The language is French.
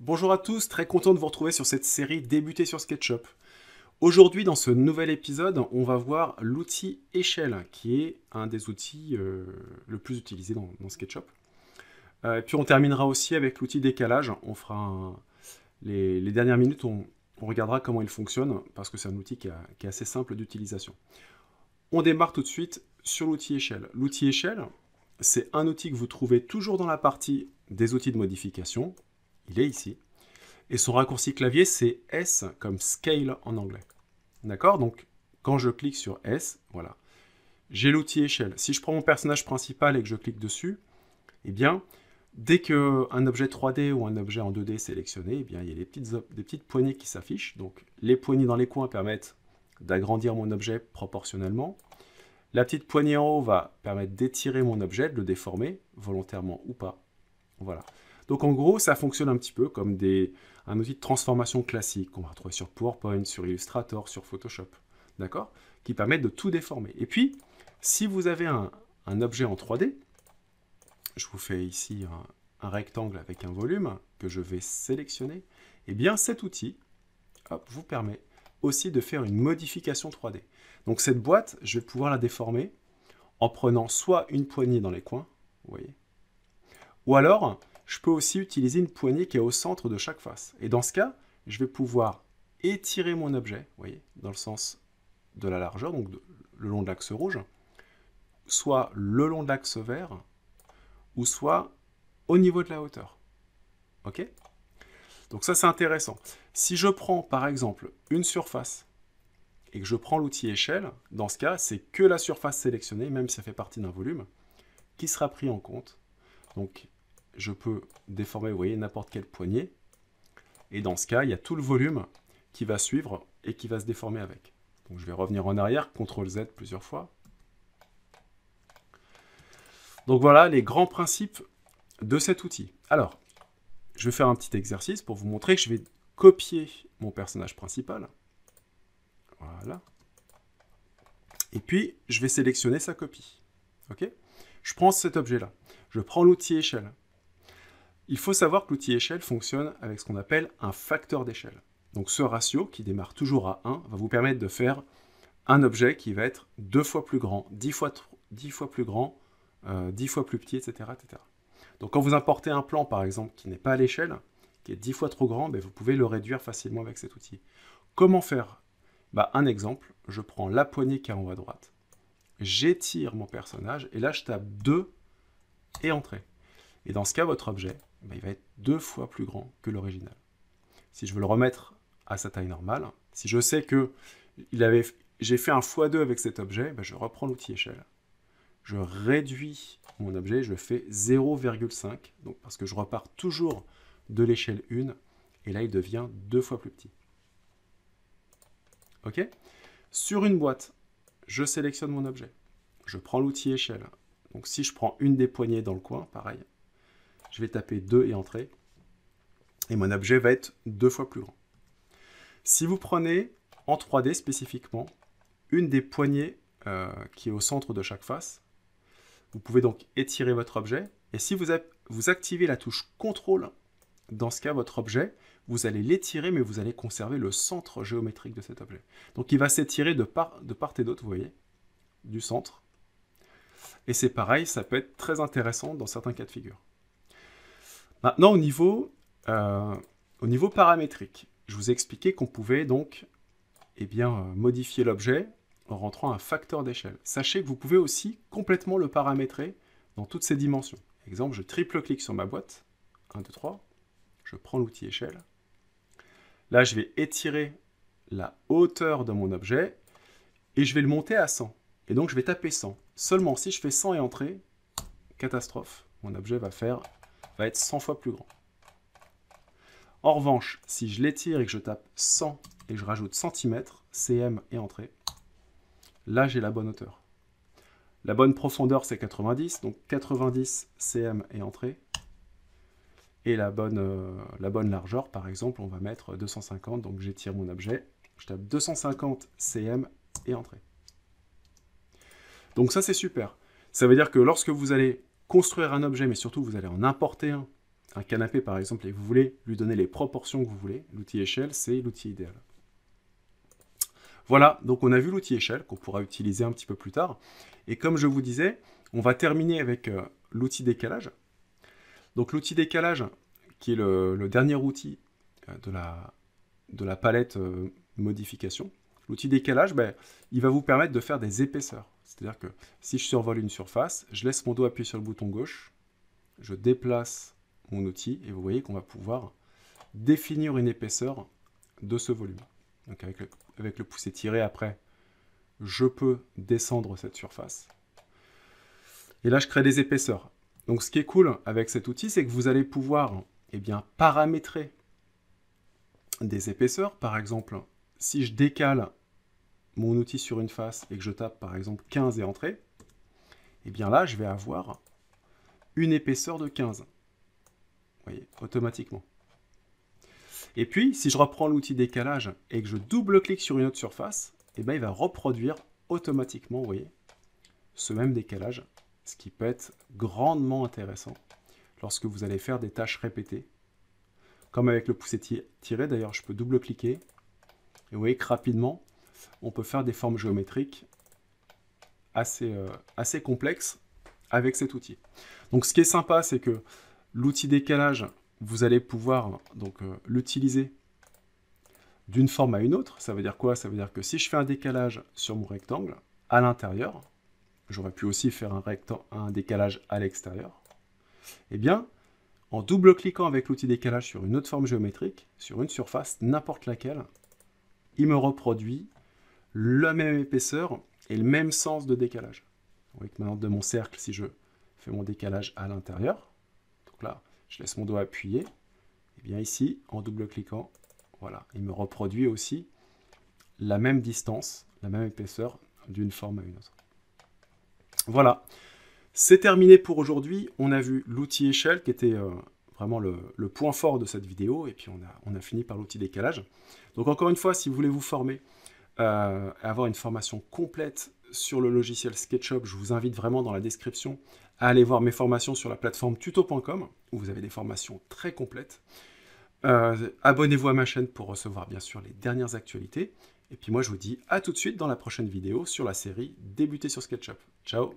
Bonjour à tous, très content de vous retrouver sur cette série débutée sur SketchUp. Aujourd'hui, dans ce nouvel épisode, on va voir l'outil échelle, qui est un des outils euh, le plus utilisé dans, SketchUp. Euh, et puis on terminera aussi avec l'outil décalage. On fera les, dernières minutes, on, regardera comment il fonctionne, parce que c'est un outil qui est assez simple d'utilisation. On démarre tout de suite sur l'outil échelle. L'outil échelle, c'est un outil que vous trouvez toujours dans la partie des outils de modification, il est ici. Et son raccourci clavier, c'est S comme scale en anglais. D'accord Donc, quand je clique sur S, voilà, j'ai l'outil échelle. Si je prends mon personnage principal et que je clique dessus, eh bien, dès qu'un objet 3D ou un objet en 2D est sélectionné, eh bien, il y a des petites, des petites poignées qui s'affichent. Donc, les poignées dans les coins permettent d'agrandir mon objet proportionnellement. La petite poignée en haut va permettre d'étirer mon objet, de le déformer, volontairement ou pas. Voilà. Donc en gros, ça fonctionne un petit peu comme des, un outil de transformation classique qu'on va retrouver sur PowerPoint, sur Illustrator, sur Photoshop, d'accord Qui permet de tout déformer. Et puis, si vous avez un, objet en 3D, je vous fais ici un, rectangle avec un volume que je vais sélectionner, et eh bien cet outil vous permet aussi de faire une modification 3D. Donc cette boîte, je vais pouvoir la déformer en prenant soit une poignée dans les coins, vous voyez, ou alors je peux aussi utiliser une poignée qui est au centre de chaque face. Et dans ce cas, je vais pouvoir étirer mon objet, vous voyez, dans le sens de la largeur, donc le long de l'axe rouge, soit le long de l'axe vert, ou soit au niveau de la hauteur. OK Donc ça, c'est intéressant. Si je prends, par exemple, une surface, et que je prends l'outil échelle, dans ce cas, c'est que la surface sélectionnée, même si ça fait partie d'un volume, qui sera pris en compte. Donc je peux déformer, vous voyez, n'importe quel poignée. Et dans ce cas, il y a tout le volume qui va suivre et qui va se déformer avec. Donc je vais revenir en arrière, CTRL Z plusieurs fois. Donc voilà les grands principes de cet outil. Alors, je vais faire un petit exercice pour vous montrer que je vais copier mon personnage principal. Voilà. Et puis, je vais sélectionner sa copie. OK Je prends cet objet-là. Je prends l'outil échelle. Il faut savoir que l'outil échelle fonctionne avec ce qu'on appelle un facteur d'échelle. Donc ce ratio, qui démarre toujours à 1, va vous permettre de faire un objet qui va être deux fois plus grand, 10 fois, fois plus grand, euh, dix 10 fois plus petit, etc., Donc quand vous importez un plan, par exemple, qui n'est pas à l'échelle, qui est 10 fois trop grand, ben, vous pouvez le réduire facilement avec cet outil. Comment faire bah, Un exemple, je prends la poignée qui est en haut à droite, j'étire mon personnage, et là je tape 2 et entrée. Et dans ce cas, votre objet il va être deux fois plus grand que l'original. Si je veux le remettre à sa taille normale, si je sais que j'ai fait un x2 avec cet objet, ben, je reprends l'outil échelle. Je réduis mon objet, je fais 0,5, parce que je repars toujours de l'échelle 1, et là il devient deux fois plus petit. Ok Sur une boîte, je sélectionne mon objet. Je prends l'outil échelle. Donc si je prends une des poignées dans le coin, pareil, je vais taper 2 et entrer, et mon objet va être deux fois plus grand. Si vous prenez en 3D spécifiquement une des poignées euh, qui est au centre de chaque face, vous pouvez donc étirer votre objet, et si vous, activez la touche CTRL, dans ce cas, votre objet, vous allez l'étirer, mais vous allez conserver le centre géométrique de cet objet. Donc il va s'étirer de de part et d'autre, vous voyez, du centre. Et c'est pareil, ça peut être très intéressant dans certains cas de figure. Maintenant, au niveau, euh, au niveau paramétrique, je vous ai expliqué qu'on pouvait donc eh bien, euh, modifier l'objet en rentrant un facteur d'échelle. Sachez que vous pouvez aussi complètement le paramétrer dans toutes ses dimensions. Exemple, je triple-clique sur ma boîte, 1, 2, 3, je prends l'outil échelle. Là, je vais étirer la hauteur de mon objet et je vais le monter à 100. Et donc, je vais taper 100. Seulement, si je fais 100 et entrer, catastrophe. Mon objet va faire va être 100 fois plus grand. En revanche, si je l'étire et que je tape 100 et je rajoute centimètres, cm et entrée, là j'ai la bonne hauteur. La bonne profondeur c'est 90, donc 90 cm et entrée. Et la bonne, euh, la bonne largeur, par exemple, on va mettre 250, donc j'étire mon objet, je tape 250 cm et entrée. Donc ça c'est super. Ça veut dire que lorsque vous allez construire un objet, mais surtout vous allez en importer un, un canapé par exemple, et vous voulez lui donner les proportions que vous voulez, l'outil échelle, c'est l'outil idéal. Voilà, donc on a vu l'outil échelle qu'on pourra utiliser un petit peu plus tard. Et comme je vous disais, on va terminer avec euh, l'outil décalage. Donc l'outil décalage, qui est le, dernier outil euh, de, la, de la, palette euh, modification, l'outil décalage, ben, il va vous permettre de faire des épaisseurs. C'est-à-dire que si je survole une surface, je laisse mon doigt appuyer sur le bouton gauche, je déplace mon outil et vous voyez qu'on va pouvoir définir une épaisseur de ce volume. Donc avec le, avec le pouce étiré après, je peux descendre cette surface. Et là, je crée des épaisseurs. Donc ce qui est cool avec cet outil, c'est que vous allez pouvoir eh bien, paramétrer des épaisseurs. Par exemple, si je décale mon outil sur une face et que je tape par exemple 15 et entrée, et eh bien là, je vais avoir une épaisseur de 15. Vous voyez, automatiquement. Et puis, si je reprends l'outil décalage et que je double-clique sur une autre surface, et eh bien il va reproduire automatiquement, vous voyez, ce même décalage, ce qui peut être grandement intéressant lorsque vous allez faire des tâches répétées. Comme avec le poussé tiré, d'ailleurs, je peux double-cliquer. Et vous voyez que rapidement, on peut faire des formes géométriques euh, assez, complexes avec cet outil. Donc ce qui est sympa, c'est que l'outil décalage, vous allez pouvoir donc euh, l'utiliser d'une forme à une autre. Ça veut dire quoi Ça veut dire que si je fais un décalage sur mon rectangle à l'intérieur, j'aurais pu aussi faire un, un décalage à l'extérieur, eh bien, en double-cliquant avec l'outil décalage sur une autre forme géométrique, sur une surface, n'importe laquelle, il me reproduit la même épaisseur et le même sens de décalage. Vous voyez que maintenant de mon cercle, si je fais mon décalage à l'intérieur, donc là, je laisse mon doigt appuyé, et bien ici, en double-cliquant, voilà, il me reproduit aussi la même distance, la même épaisseur d'une forme à une autre. Voilà, c'est terminé pour aujourd'hui. On a vu l'outil échelle qui était euh, vraiment le, point fort de cette vidéo, et puis on a fini par l'outil décalage. Donc encore une fois, si vous voulez vous former, euh, avoir une formation complète sur le logiciel SketchUp, je vous invite vraiment dans la description à aller voir mes formations sur la plateforme tuto.com, où vous avez des formations très complètes. Euh, abonnez-vous à ma chaîne pour recevoir bien sûr les dernières actualités. Et puis moi je vous dis à tout de suite dans la prochaine vidéo sur la série Débuter sur SketchUp. Ciao